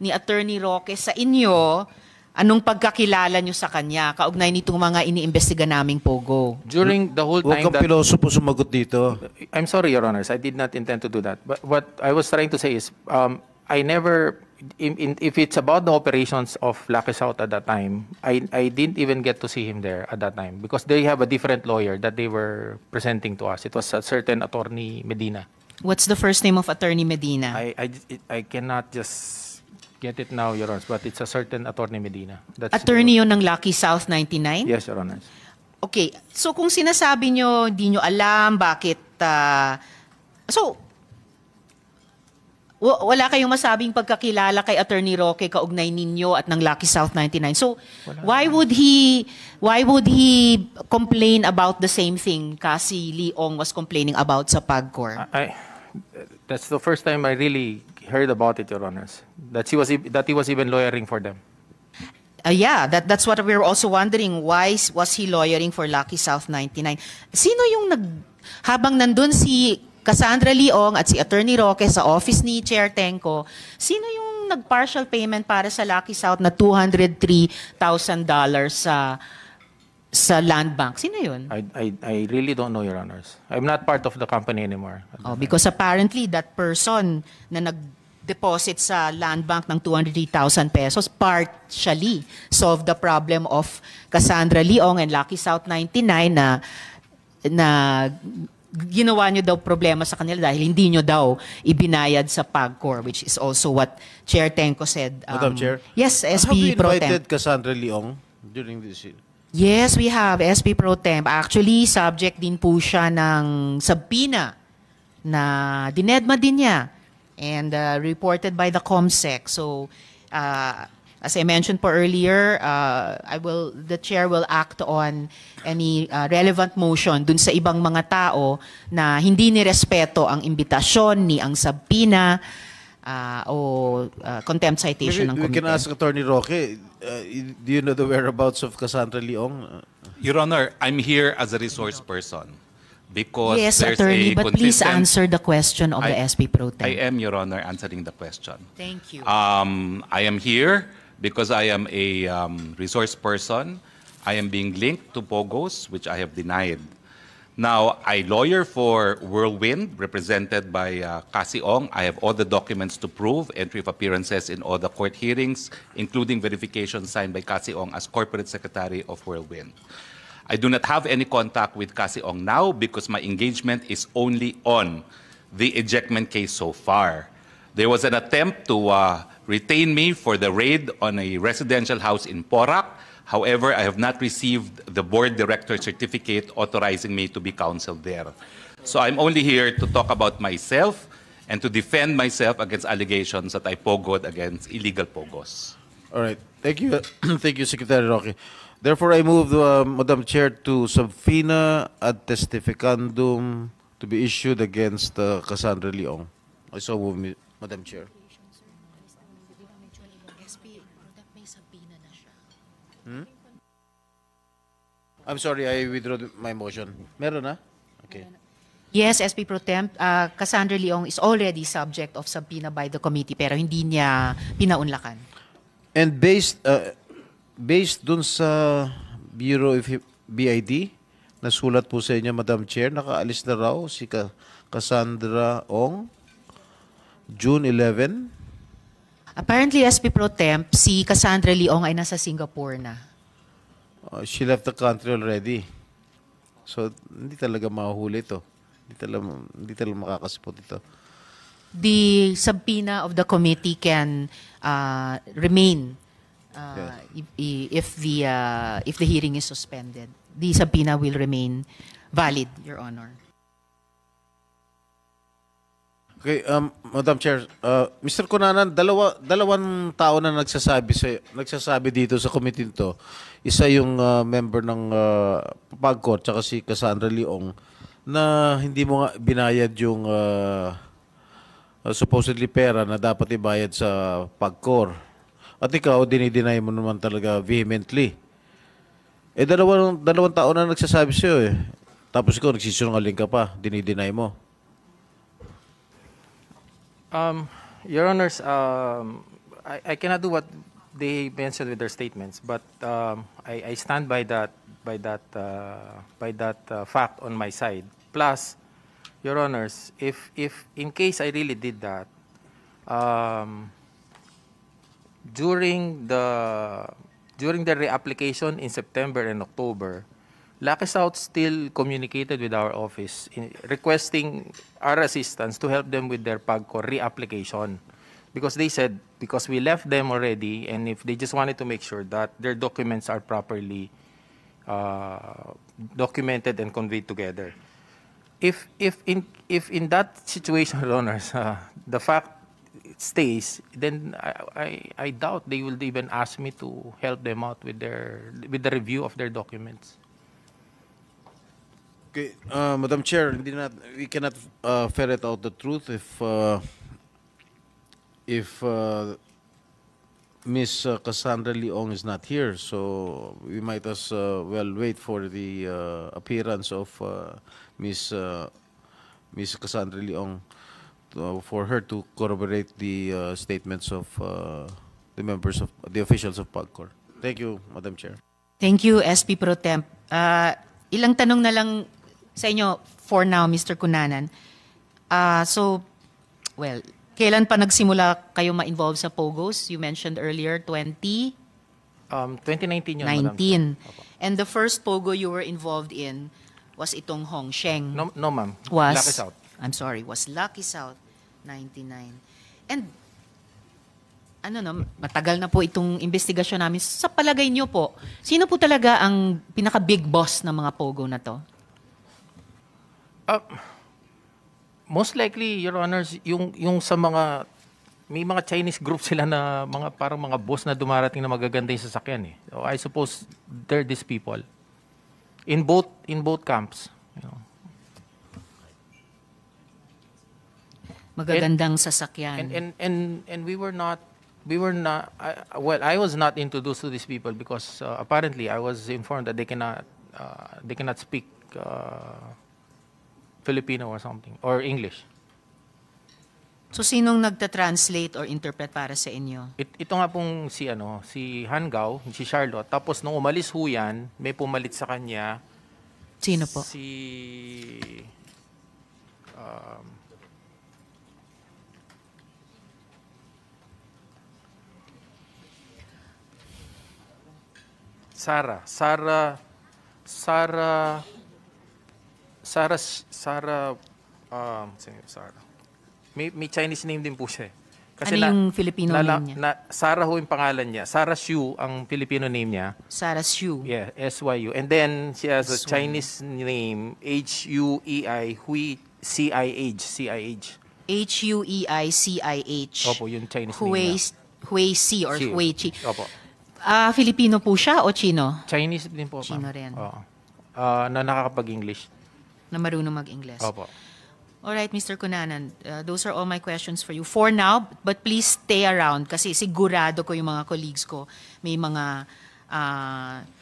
ni Attorney Roque sa inyo, anong pagkakilala nyo sa kanya kaugnay nitong mga iniimbestiga naming pogo? During the whole Huwag time kang that... pilosopo sumagot dito. I'm sorry, Your Honors. I did not intend to do that. But what I was trying to say is, um, I never... In, in, if it's about the operations of Lucky at that time, I, I didn't even get to see him there at that time because they have a different lawyer that they were presenting to us. It was a certain attorney Medina. What's the first name of Attorney Medina? I, I, I cannot just get it now, Your Honor, but it's a certain attorney Medina. That's Attorney yun ng Lucky South 99? Yes, Your Honor. Okay. So kung sinasabi nyo, di nyo alam bakit... ah, so, wa- wala kayong masabing pagkakilala kay Attorney Roque kaugnay ninyo at ng Lucky South 99. So, why would he why would he complain about the same thing kasi Lee Ong was complaining about sa PAGCOR? I, That's the first time I really heard about it, Your Honors. That he was e, that he was even lawyering for them. Uh, yeah, that, that's what we were also wondering. Why was he lawyering for Lucky South 99? Sino yung nag... Habang nandun si Cassandra Leong at si Attorney Roque sa office ni Chair Tenko, sino yung nag-partial payment para sa Lucky South na $203,000 sa... Uh, sa land bank. Sino yun? I, I, I really don't know, Your Honors. I'm not part of the company anymore. Oh, because apparently that person na nag-deposit sa land bank ng 203,000 pesos partially solved the problem of Cassandra Leong and Lucky South 99 na na ginawa nyo daw problema sa kanila dahil hindi nyo daw ibinayad sa PAGCOR, which is also what Chair Tenko said. Um, Madam Chair? Yes, SP Pro Tem. Have you invited Cassandra Leong during this year? Yes, we have SB Pro Temp. Actually, subject din po siya ng subpina na dinedma din niya and uh, reported by the COMSEC. So, uh, as I mentioned po earlier, uh, I will the chair will act on any uh, relevant motion dun sa ibang mga tao na hindi nirespeto ang imbitasyon ni ang subpina uh, o uh, contempt citation Maybe ng committee. We can ask Attorney Roque, uh, do you know the whereabouts of Cassandra Leong? Your Honor, I'm here as a resource person because yes, there's attorney, a but please answer the question of I, the SP Pro I am, Your Honor, answering the question. Thank you. Um, I am here because I am a um, resource person. I am being linked to POGOS, which I have denied. Now, I lawyer for Whirlwind, represented by uh, Kasi Ong. I have all the documents to prove entry of appearances in all the court hearings, including verification signed by Kasi Ong as corporate secretary of Whirlwind. I do not have any contact with Kasi Ong now because my engagement is only on the ejectment case so far. There was an attempt to uh, retain me for the raid on a residential house in Porak. However, I have not received the board director certificate authorizing me to be counseled there. So I'm only here to talk about myself and to defend myself against allegations that I pogoed against illegal pogos. All right. Thank you. Thank you, Secretary Roque. Therefore, I move, uh, Madam Chair, to subpoena ad testificandum to be issued against uh, Cassandra Leong. I so move, Madam Chair. Hmm? I'm sorry, I withdraw my motion. Meron na? Okay. Yes, SP Pro Temp, uh, Cassandra Leong is already subject of subpoena by the committee pero hindi niya pinaunlakan. And based uh, based dun sa Bureau of BID, nasulat po sa inyo, Madam Chair, nakaalis na raw si Cassandra Ong, June 11. Apparently, SP Pro Temp, si Cassandra Leong ay nasa Singapore na. Oh, she left the country already. So, hindi talaga mahuhuli ito. Hindi talaga, hindi talaga makakasipot ito. The subpoena of the committee can uh, remain uh, yes. if the uh, if the hearing is suspended. The subpoena will remain valid, Your Honor. Okay, um, Madam Chair, uh, Mr. Cunanan, dalawa, dalawang tao na nagsasabi, sa, nagsasabi dito sa committee to. Isa yung uh, member ng uh, PAGCOR, tsaka si Cassandra Leong, na hindi mo nga binayad yung uh, uh supposedly pera na dapat ibayad sa PAGCOR. At ikaw, dinideny mo naman talaga vehemently. Eh, dalawang, dalawang tao na nagsasabi sa'yo eh. Tapos ikaw, nagsisunungaling ka pa, dinideny mo. Um, Your Honors, um, I, I cannot do what they mentioned with their statements, but um, I, I stand by that by that uh, by that uh, fact on my side. Plus, Your Honors, if if in case I really did that, um, during the during the reapplication in September and October, Lucky South still communicated with our office in requesting our assistance to help them with their PAGCOR reapplication. Because they said, because we left them already, and if they just wanted to make sure that their documents are properly uh, documented and conveyed together. If, if, in, if in that situation, donors, uh, the fact stays, then I, I, I doubt they will even ask me to help them out with, their, with the review of their documents. Okay, uh, Madam Chair, hindi na, we cannot uh, ferret out the truth if uh, if uh, Miss uh, Cassandra Leong is not here, so we might as uh, well wait for the uh, appearance of uh, Miss uh, Miss Cassandra Leong to, uh, for her to corroborate the uh, statements of uh, the members of the officials of PAGCOR. Thank you, Madam Chair. Thank you, SP Pro Temp. Uh, ilang tanong na lang sa inyo for now, Mr. Kunanan. Uh, ah, so, well, kailan pa nagsimula kayo ma-involve sa POGOs? You mentioned earlier, 20? Um, 2019 yun. 19. And the first POGO you were involved in was itong Hong Sheng. No, no ma'am. Was, Lucky South. I'm sorry, was Lucky South, 99. And ano no, matagal na po itong investigasyon namin. Sa palagay niyo po, sino po talaga ang pinaka-big boss ng mga POGO na to? Uh, most likely, Your Honors, yung, yung sa mga, may mga Chinese group sila na mga parang mga boss na dumarating na magaganda yung sasakyan eh. So I suppose they're these people. In both, in both camps. You know. Magagandang and, sasakyan. And, and, and, and we were not, we were not, I, well, I was not introduced to these people because uh, apparently I was informed that they cannot, uh, they cannot speak uh, Filipino or something, or English. So sinong nagta-translate or interpret para sa inyo? It, ito nga pong si ano, si Hangao, si Charlotte. Tapos nung umalis ho yan, may pumalit sa kanya. Sino po? Si um, Sarah, Sarah, Sarah Sara Sara um, sino May, may Chinese name din po siya eh. Kasi ano na, yung Filipino lala, name niya? Na, Sarah ho yung pangalan niya. Sara Xu ang Filipino name niya. Sara Xu. Yeah, S-Y-U. And then she has a Chinese name, H-U-E-I, Hui C-I-H, C-I-H. H-U-E-I-C-I-H. Opo, yung Chinese Hui, name niya. Hui Si or Hui Chi. Opo. Ah, Filipino po siya o Chino? Chinese din po, ma'am. Chino rin. Oo. Ah, na nakakapag-English na marunong mag-Ingles. Opo. All right, Mr. Kunanan, uh, those are all my questions for you for now, but please stay around kasi sigurado ko yung mga colleagues ko may mga uh,